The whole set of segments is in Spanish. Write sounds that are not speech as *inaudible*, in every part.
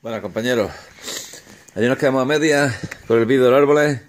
Bueno, compañeros, allí nos quedamos a media por el vídeo del árbol, Pero eh.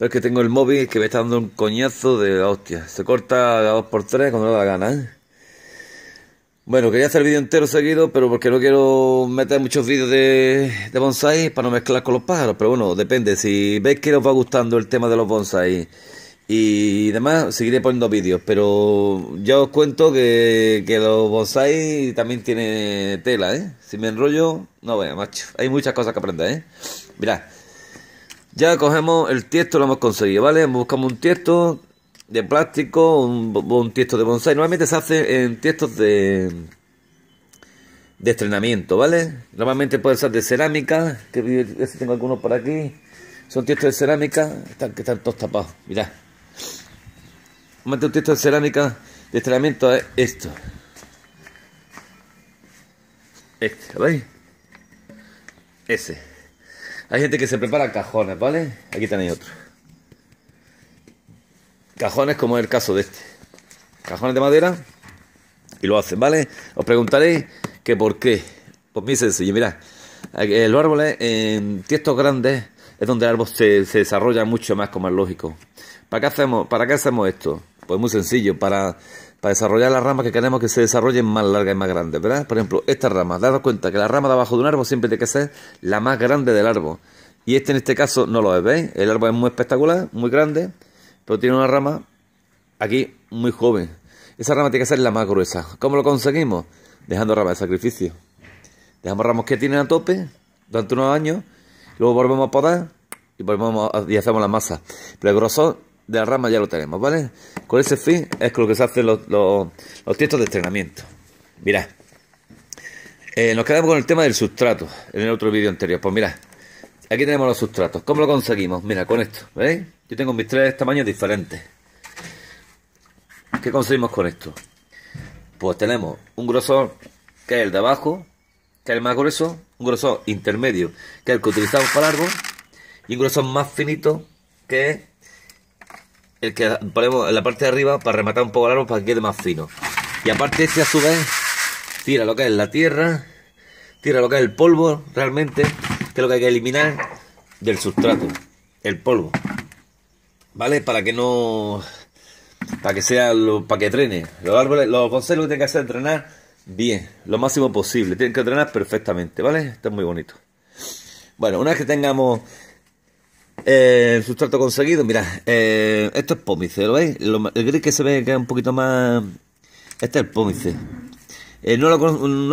es que tengo el móvil que me está dando un coñazo de la hostia. Se corta a 2x3 cuando le da ganas. gana. Eh. Bueno, quería hacer el vídeo entero seguido, pero porque no quiero meter muchos vídeos de, de bonsai para no mezclar con los pájaros. Pero bueno, depende. Si veis que os va gustando el tema de los bonsai y demás, seguiré poniendo vídeos, pero ya os cuento que, los bonsai también tiene tela, ¿eh? Si me enrollo, no vea, macho. Hay muchas cosas que aprender, ¿eh? Mirad, ya cogemos el tiesto, lo hemos conseguido, ¿vale? Buscamos un tiesto de plástico, un, un tiesto de bonsai. Normalmente se hace en tiestos de, de estrenamiento, ¿vale? Normalmente puede ser de cerámica, que tengo algunos por aquí. Son tiestos de cerámica, están, que están todos tapados, mirad. Mate un texto de cerámica de estrenamiento es esto. Este, ¿veis? Ese. Hay gente que se prepara cajones, ¿vale? Aquí tenéis otro. Cajones como es el caso de este. Cajones de madera y lo hacen, ¿vale? Os preguntaréis que por qué. Pues muy sencillo, mirad. Eh, los árboles en tiestos grandes es donde el árbol se, se desarrolla mucho más, como es lógico. ¿Para qué hacemos, para qué hacemos esto? Pues muy sencillo, para, desarrollar las ramas que queremos que se desarrollen más largas y más grandes, ¿verdad? Por ejemplo, esta rama, daros cuenta que la rama de abajo de un árbol siempre tiene que ser la más grande del árbol. Y este en este caso no lo es, ¿veis? El árbol es muy espectacular, muy grande, pero tiene una rama aquí muy joven. Esa rama tiene que ser la más gruesa. ¿Cómo lo conseguimos? Dejando ramas de sacrificio. Dejamos ramos que tienen a tope durante unos años, luego volvemos a podar y volvemos y hacemos la masa. Pero el grosor de la rama ya lo tenemos, ¿vale? Con ese fin es con lo que se hacen los, los, textos de entrenamiento. Mirad. Eh, nos quedamos con el tema del sustrato en el otro vídeo anterior. Pues mira, aquí tenemos los sustratos. ¿Cómo lo conseguimos? Mira, con esto, ¿veis? Yo tengo mis tres tamaños diferentes. ¿Qué conseguimos con esto? Pues tenemos un grosor que es el de abajo, que es el más grueso, un grosor intermedio, que es el que utilizamos para árbol, y un grosor más finito, que es el que ponemos en la parte de arriba para rematar un poco el árbol para que quede más fino. Y aparte este a su vez tira lo que es la tierra, tira lo que es el polvo realmente, que es lo que hay que eliminar del sustrato, el polvo. ¿Vale? Para que no... Para que sea lo, para que trene. Los árboles, los consejos que tienen que hacer entrenar bien, lo máximo posible. Tienen que entrenar perfectamente, ¿vale? está es muy bonito. Bueno, una vez que tengamos el eh, sustrato conseguido, mira, eh, esto es pómice, ¿lo veis? el gris que se ve que es un poquito más... Este es el pómice. Eh, no, lo,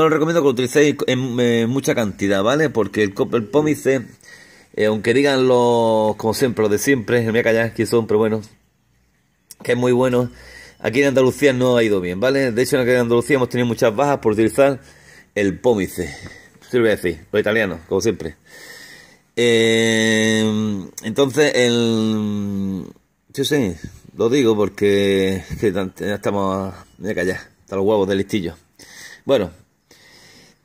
recomiendo que lo utilicéis en mucha cantidad, ¿vale? Porque el, pómice, aunque digan los, como siempre, los de siempre, me voy a callar, que son, pero bueno, que es muy bueno. Aquí en Andalucía no ha ido bien, ¿vale? De hecho, en Andalucía hemos tenido muchas bajas por utilizar el pómice. Sí lo voy decir, como siempre. Em, entonces, el. Sí, lo digo porque ya estamos. Mira hasta los huevos de listillo. Bueno,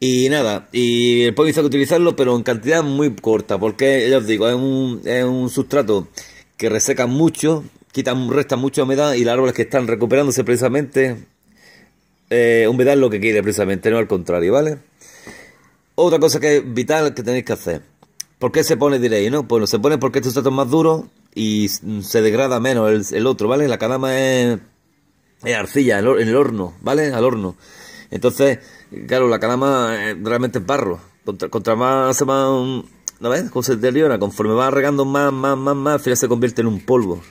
y nada, y el polvo hay que utilizarlo, pero en cantidad muy corta, porque ya os digo, es un, es un sustrato que reseca mucho, quita, resta mucha humedad y los árboles que están recuperándose precisamente, eh, humedad es lo que quiere precisamente, no al contrario, ¿vale? Otra cosa que es vital que tenéis que hacer ¿Por qué se pone, diréis, no? Pues se pone porque este sustrato es más duro y se degrada menos el, otro, ¿vale? La cadama es, es arcilla, en el, horno, ¿vale? Al horno. Entonces, claro, la cadama eh, realmente es barro. Contra, más se va... ¿No ves? se deteriora. Conforme va regando más, más, más, más, al final se convierte en un polvo.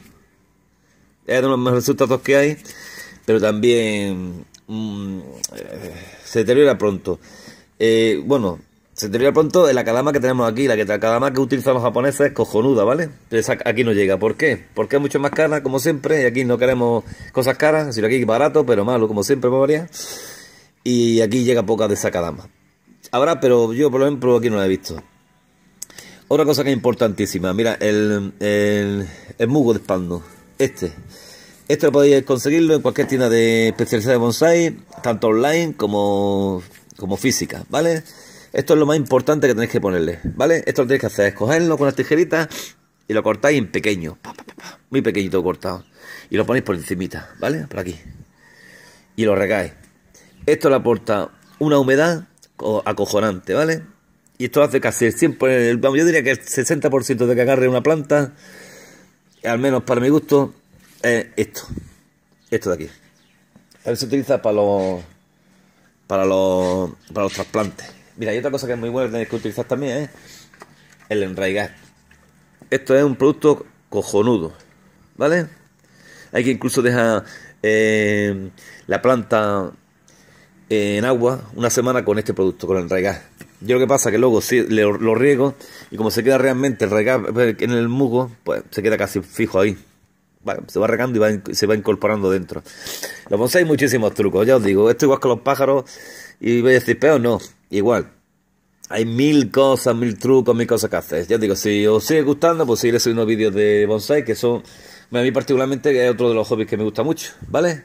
Es uno de los mejores sustratos que hay, pero también mm, eh, se deteriora pronto. Eh, bueno, se te olvida pronto el akadama que tenemos aquí, la que akadama que utilizan los japoneses es cojonuda, ¿vale? aquí no llega. ¿Por qué? Porque es mucho más cara, como siempre, y aquí no queremos cosas caras, sino aquí barato, pero malo, como siempre, por varía, Y aquí llega poca de esa kadama. Habrá, pero yo por ejemplo aquí no la he visto. Otra cosa que es importantísima, mira, el, el, mugo de espando, este. Esto lo podéis conseguirlo en cualquier tienda de especialidad de bonsai, tanto online como, como física, ¿vale? Esto es lo más importante que tenéis que ponerle, ¿vale? Esto lo tenéis que hacer, es cogerlo con las tijeritas y lo cortáis en pequeño, muy pequeñito cortado. Y lo ponéis por encimita, ¿vale? Por aquí. Y lo regáis. Esto le aporta una humedad acojonante, ¿vale? Y esto hace casi el 100%, yo diría que el 60% de que agarre una planta, al menos para mi gusto, es esto. Esto de aquí. se utiliza para los, para los, para los trasplantes. Mira, hay otra cosa que es muy buena que tenéis que utilizar también es ¿eh? el enraigar. Esto es un producto cojonudo, ¿vale? Hay que incluso dejar eh, la planta eh, en agua una semana con este producto, con el enraigar. Yo lo que pasa es que luego si lo riego y como se queda realmente el enraigar en el musgo, pues se queda casi fijo ahí. se va regando y se va incorporando dentro. Los ponéis muchísimos trucos, ya os digo. Esto igual que los pájaros y vais a decir, pero no igual. Hay mil cosas, mil trucos, mil cosas que hacer. Ya digo, si os sigue gustando, pues seguiré subiendo vídeos de bonsai, que son, a mí particularmente, es otro de los hobbies que me gusta mucho, ¿vale?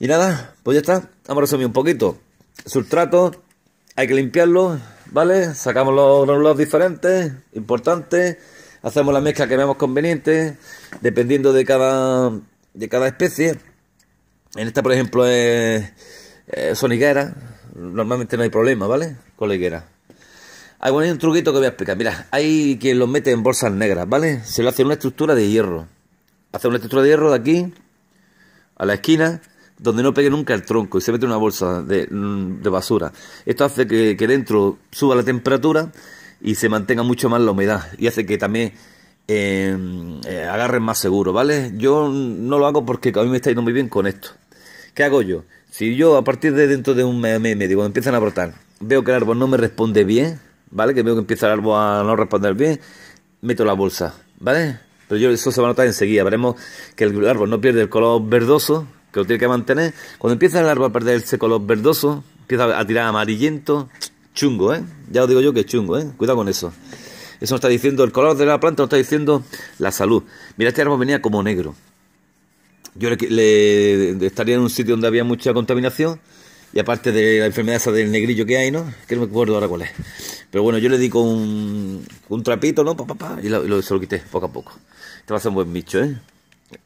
Y nada, pues ya está. Vamos a resumir un poquito. sustrato, hay que limpiarlo, ¿vale? Sacamos los granulados diferentes, importantes. Hacemos la mezcla que veamos conveniente, dependiendo de cada, de cada especie. En esta, por ejemplo, es, es soniguera Normalmente no hay problema, ¿vale? Con la higuera. Hay, ah, bueno, hay un truquito que voy a explicar. Mira, hay quien los mete en bolsas negras, ¿vale? Se lo hace una estructura de hierro. Hace una estructura de hierro de aquí a la esquina donde no pegue nunca el tronco y se mete una bolsa de, basura. Esto hace que, dentro suba la temperatura y se mantenga mucho más la humedad y hace que también eh, eh, agarren más seguro, ¿vale? Yo no lo hago porque a mí me está yendo muy bien con esto. ¿Qué hago yo? Si yo a partir de dentro de un mes, y medio, cuando empiezan a brotar, veo que el árbol no me responde bien, ¿vale? Que veo que empieza el árbol a no responder bien, meto la bolsa, ¿vale? Pero yo eso se va a notar enseguida. Veremos que el árbol no pierde el color verdoso, que lo tiene que mantener. Cuando empieza el árbol a perder ese color verdoso, empieza a tirar amarillento, chungo, ¿eh? Ya os digo yo que es chungo, ¿eh? Cuidado con eso. Eso no está diciendo el color de la planta, nos está diciendo la salud. Mira, este árbol venía como negro yo le, estaría en un sitio donde había mucha contaminación y aparte de la enfermedad esa del negrillo que hay, ¿no? Que no me acuerdo ahora cuál es. Pero bueno, yo le di con un, trapito, ¿no? y, lo, se lo quité poco a poco. Este va a ser un buen bicho, ¿eh?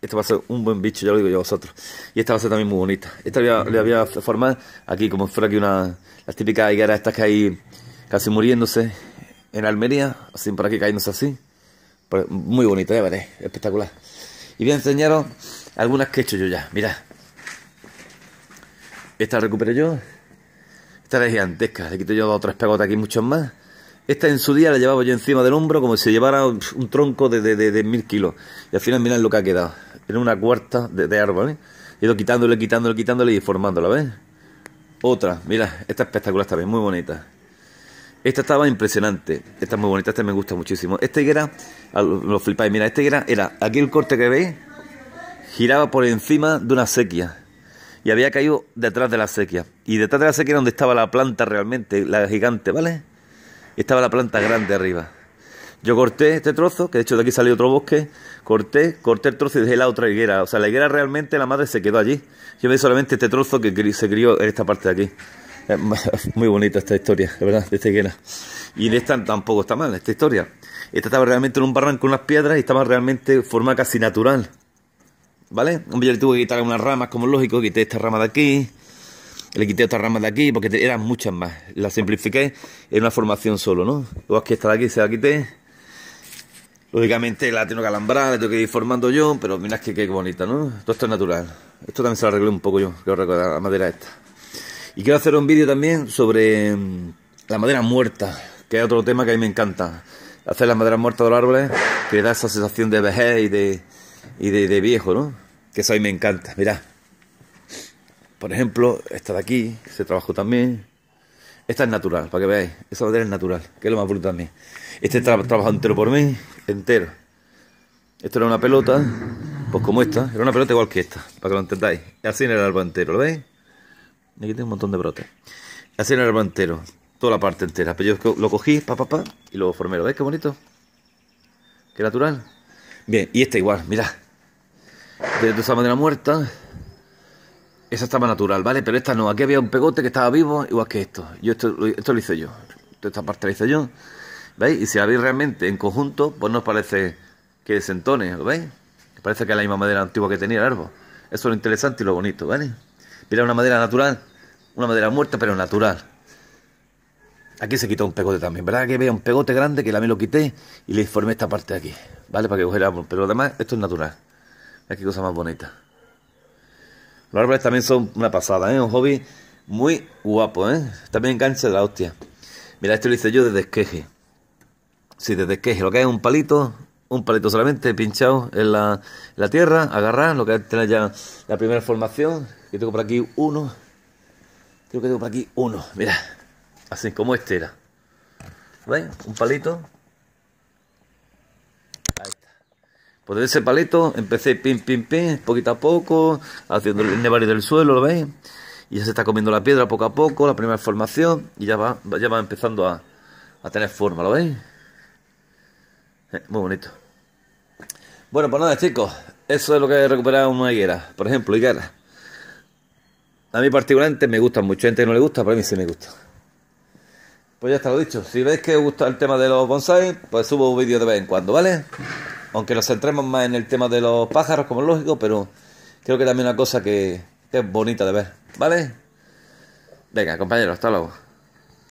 Este va a ser un buen bicho, ya lo digo yo a vosotros. Y esta va a ser también muy bonita. Esta le había a, aquí, como fuera aquí una... Las típicas higueras estas que hay casi muriéndose en Almería, así por aquí cayéndose así. Pues, muy bonita, ya veréis, espectacular. Y voy a enseñaros algunas que he hecho yo ya, mirad. Esta la recuperé yo. Esta es gigantesca. Le quito yo otras pegotas aquí, muchos más. Esta en su día la llevaba yo encima del hombro como si llevara un, tronco de, mil kilos. Y al final mirad lo que ha quedado. Era una cuarta de, árbol, ¿eh? He ido quitándole, quitándole, quitándole y formándola, ¿ves? Otra, mira, esta espectacular también, muy bonita. Esta estaba impresionante. Esta es muy bonita, esta me gusta muchísimo. Esta era... lo flipáis, mira, esta era, era aquí el corte que veis, giraba por encima de una sequía y había caído detrás de la sequía. Y detrás de la sequía donde estaba la planta realmente, la gigante, ¿vale? Estaba la planta grande arriba. Yo corté este trozo, que de hecho de aquí salió otro bosque, corté, corté el trozo y dejé la otra higuera. O sea, la higuera realmente, la madre se quedó allí. Yo veo solamente este trozo que se crió en esta parte de aquí. Eh, *laughs* muy bonita esta historia, la verdad, de esta higuera. Y en esta tampoco está mal, esta historia. Esta estaba realmente en un barranco, unas piedras, y estaba realmente de forma casi natural. ¿vale? Hombre, yo le tuve que quitar algunas ramas, como lógico, quité esta rama de aquí, le quité otra rama de aquí, porque eran muchas más. La simplifiqué en una formación solo, ¿no? Luego que esta de aquí se la quité. Lógicamente la tengo que alambrar, la tengo que ir formando yo, pero mirad que, qué bonita, ¿no? Todo esto es natural. Esto también se lo arreglé un poco yo, quiero recordar, la madera esta. Y quiero hacer un vídeo también sobre mm, la madera muerta, que es otro tema que a mí me encanta. Hacer las madera muertas de los árboles, que da esa sensación de vejez y de, y de, viejo, ¿no? Que eso a me encanta, mirá. Por ejemplo, esta de aquí, se trabajó también. Esta es natural, para que veáis. Esa madera es natural, que es lo más bruto también. Este tra entero por mí, entero. Esto era una pelota, pues como esta, era una pelota igual que esta, para que lo entendáis. Así en el árbol entero, ¿lo veis? Aquí tengo un montón de brotes. Así en el árbol entero, toda la parte entera. Pero yo lo cogí, pa, pa, pa, y lo formé. ¿Lo veis qué bonito? Qué natural. Bien, y esta igual, mira, De esa madera muerta. Esa estaba natural, ¿vale? Pero esta no. Aquí había un pegote que estaba vivo, igual que esto. Yo esto, lo hice yo. Esta parte la hice yo. ¿Veis? Y si la veis realmente en conjunto, pues no parece que desentone, ¿lo veis? Parece que es la misma madera antigua que tenía el árbol. Eso es lo interesante y lo bonito, ¿vale? Mira, una madera natural, una madera muerta, pero natural. Aquí se quitó un pegote también, ¿verdad? Que vea un pegote grande que también lo quité y le formé esta parte de aquí, ¿vale? Para que cogiera Pero además, esto es natural. Mira qué cosa más bonita. Los árboles también son una pasada, ¿eh? Un hobby muy guapo, ¿eh? También engancha de la hostia. Mira, esto lo hice yo desde esqueje. Sí, desde esqueje. Lo que hay es un palito, un palito solamente pinchado en la, tierra, agarrar, lo que es tener ya la primera formación. Yo tengo por aquí uno. Creo que tengo por aquí uno, mira. Así como estera. ¿Ven? Un palito. Ahí está. Pues ese palito empecé pin, pin, pin, poquito a poco, haciendo el nevario del suelo, ¿lo veis? Y ya se está comiendo la piedra poco a poco, la primera formación, y ya va, ya va empezando a, a tener forma, ¿lo veis? Eh, muy bonito. Bueno, pues nada, chicos. Eso es lo que en una higuera. Por ejemplo, higuera. A mí particularmente me gusta mucho. Gente no le gusta, pero a mí sí me gusta. Pues ya está lo dicho. Si veis que os gusta el tema de los bonsai, pues subo un vídeo de vez en cuando, ¿vale? Aunque nos centremos más en el tema de los pájaros, como lógico, pero creo que también es una cosa que, que es bonita de ver, ¿vale? Venga, compañeros, hasta luego.